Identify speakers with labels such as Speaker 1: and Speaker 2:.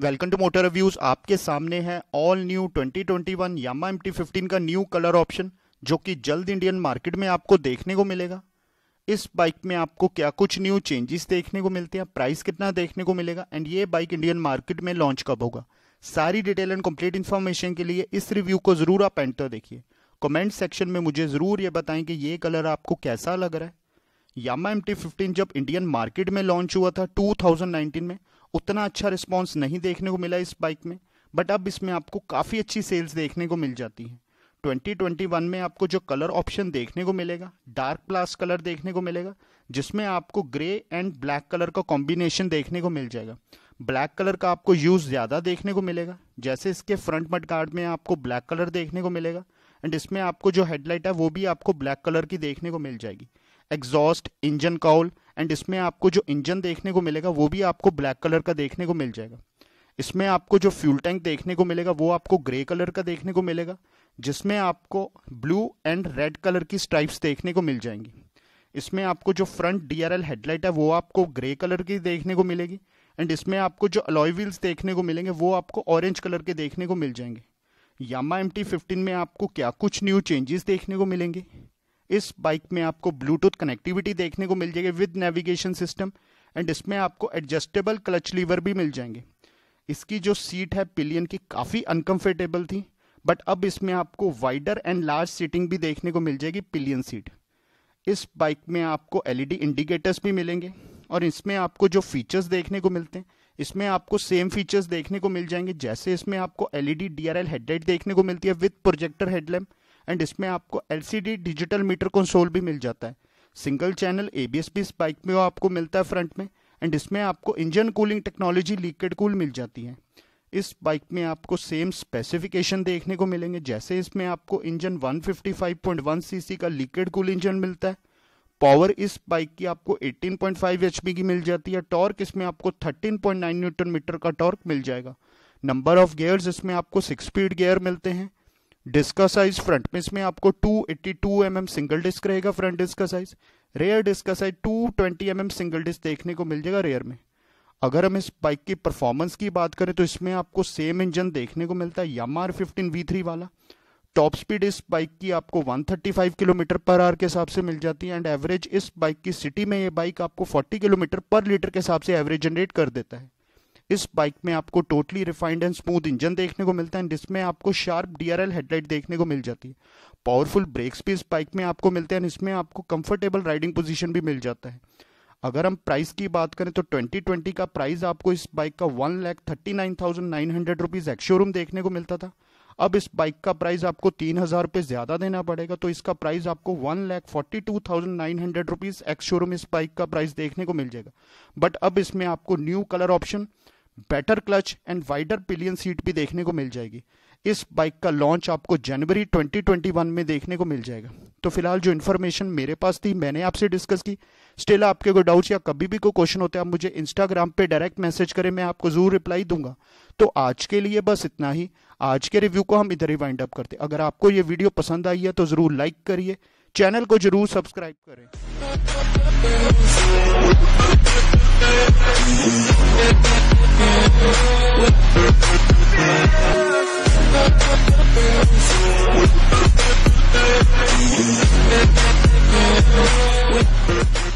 Speaker 1: welcome to motor reviews आपके सामने है ऑल न्यू 2021 यामा एम 15 का न्यू कलर ऑप्शन जो कि जल्द इंडियन मार्केट में आपको देखने को मिलेगा इस बाइक में आपको क्या कुछ न्यू चेंजेस देखने को मिलते हैं प्राइस कितना देखने को मिलेगा एंड ये बाइक इंडियन मार्केट में लॉन्च कब होगा सारी डिटेल एंड कंप्लीट इन्फॉर्मेशन के लिए इस रिव्यू को ज़रूर आप एंटर देखिए कमेंट सेक्शन में मुझे ज़रूर ये बताएं कि ये कलर आपको कैसा लग रहा है यामा एम टी जब इंडियन मार्केट में लॉन्च हुआ था 2019 में उतना अच्छा रिस्पॉन्स नहीं देखने को मिला इस बाइक में बट अब इसमें आपको काफ़ी अच्छी सेल्स देखने को मिल जाती है 2021 में आपको जो कलर ऑप्शन देखने को मिलेगा डार्क प्लास कलर देखने को मिलेगा जिसमें आपको ग्रे एंड ब्लैक कलर का कॉम्बिनेशन देखने को मिल जाएगा ब्लैक कलर का आपको यूज़ ज़्यादा देखने को मिलेगा जैसे इसके फ्रंट मट गार्ड में आपको ब्लैक कलर देखने को मिलेगा एंड इसमें आपको जो हेडलाइट है वो भी आपको ब्लैक कलर की देखने को मिल जाएगी एग्जॉस्ट इंजन काउल एंड इसमें आपको जो इंजन देखने को मिलेगा वो भी आपको ब्लैक कलर का देखने को मिल जाएगा इसमें आपको जो फ्यूल टैंक देखने को मिलेगा वो आपको ग्रे कलर का देखने को मिलेगा जिसमें आपको ब्लू एंड रेड कलर की स्ट्राइप्स देखने को मिल जाएंगी इसमें आपको जो फ्रंट डीआरएल हेडलाइट है वो आपको ग्रे कलर की देखने को मिलेगी एंड इसमें आपको जो अलॉय व्हील्स देखने को मिलेंगे वो आपको ऑरेंज कलर के देखने को मिल जाएंगे यामा एम टी फिफ्टीन में आपको क्या कुछ न्यू चेंजेस देखने को मिलेंगे इस बाइक में आपको ब्लूटूथ कनेक्टिविटी देखने को मिल जाएगी विद नेविगेशन सिस्टम एंड इसमें आपको एडजस्टेबल क्लच लीवर भी मिल जाएंगे इसकी जो सीट है पिलियन की काफ़ी अनकंफर्टेबल थी बट अब इसमें आपको वाइडर एंड लार्ज सीटिंग भी देखने को मिल जाएगी पिलियन सीट इस बाइक में आपको एलईडी इंडिकेटर्स e भी मिलेंगे और इसमें आपको जो फीचर्स देखने को मिलते हैं इसमें आपको सेम फीचर्स देखने को मिल जाएंगे जैसे इसमें आपको एलईडी डीआरएल हेडलाइट देखने को मिलती है विद प्रोजेक्टर हेडलैम्प एंड इसमें आपको एलसीडी डिजिटल मीटर कंसोल भी मिल जाता है सिंगल चैनल एबीएस भी इस बाइक में आपको मिलता है फ्रंट में एंड इसमें आपको engine cooling technology liquid cool मिल जाती है इस बाइक में आपको सेम स्पेसिफिकेशन देखने को मिलेंगे जैसे इसमें आपको इंजन 155.1 सीसी का लिक्विड कूल इंजन मिलता है पावर इस बाइक की आपको 18.5 पॉइंट की मिल जाती है टॉर्क इसमें आपको 13.9 न्यूटन मीटर का टॉर्क मिल जाएगा नंबर ऑफ गियर्स इसमें आपको सिक्स स्पीड गियर मिलते हैं डिस्क का साइज फ्रंट में इसमें आपको 282 एट्टी mm सिंगल डिस्क रहेगा फ्रंट डिस्क का साइज रेयर डिस्क का size 220 twenty mm single disc देखने को मिल जाएगा रेयर में अगर हम इस बाइक की परफॉर्मेंस की बात करें तो इसमें आपको सेम इंजन देखने को मिलता है यम आर फिफ्टीन वाला टॉप स्पीड इस बाइक की आपको 135 किलोमीटर पर आर के हिसाब से मिल जाती है एंड एवरेज इस बाइक की सिटी में ये बाइक आपको 40 किलोमीटर पर लीटर के हिसाब से एवरेज जनरेट कर देता है इस बाइक में आपको totally refined and smooth engine देखने को मिलता है जिसमें आपको शार्प डीआरएल हेडलाइट देखने को मिल जाती है पावरफुल ब्रेक्स भी इस बाइक में आपको मिलते हैं इसमें आपको कंफर्टेबल राइडिंग पोजीशन भी मिल जाता है अगर हम प्राइस की बात करें तो 2020 का प्राइस आपको इस बाइक का one lakh thirty nine thousand nine hundred rupees ex showroom देखने को मिलता था अब इस बाइक का प्राइस आपको तीन हज़ार रुपये ज़्यादा देना पड़ेगा तो इसका प्राइस आपको one lakh forty two thousand nine hundred rupees ex showroom इस बाइक का प्राइस देखने को मिल जाएगा बट अब इसमें आपको new colour option better clutch and wider pillion seat भी देखने को मिल जाएगी इस बाइक का लॉन्च आपको जनवरी 2021 में देखने को मिल जाएगा तो फिलहाल जो इन्फॉर्मेशन मेरे पास थी मैंने आपसे डिस्कस की स्टिल आपके कोई डाउट्स या कभी भी कोई क्वेश्चन होते हैं आप मुझे इंस्टाग्राम पे डायरेक्ट मैसेज करें मैं आपको जरूर रिप्लाई दूंगा तो आज के लिए बस इतना ही आज के रिव्यू को हम इधर ही वाइंड अप करते अगर आपको ये वीडियो पसंद आई है तो ज़रूर लाइक करिए चैनल को जरूर सब्सक्राइब करें We'll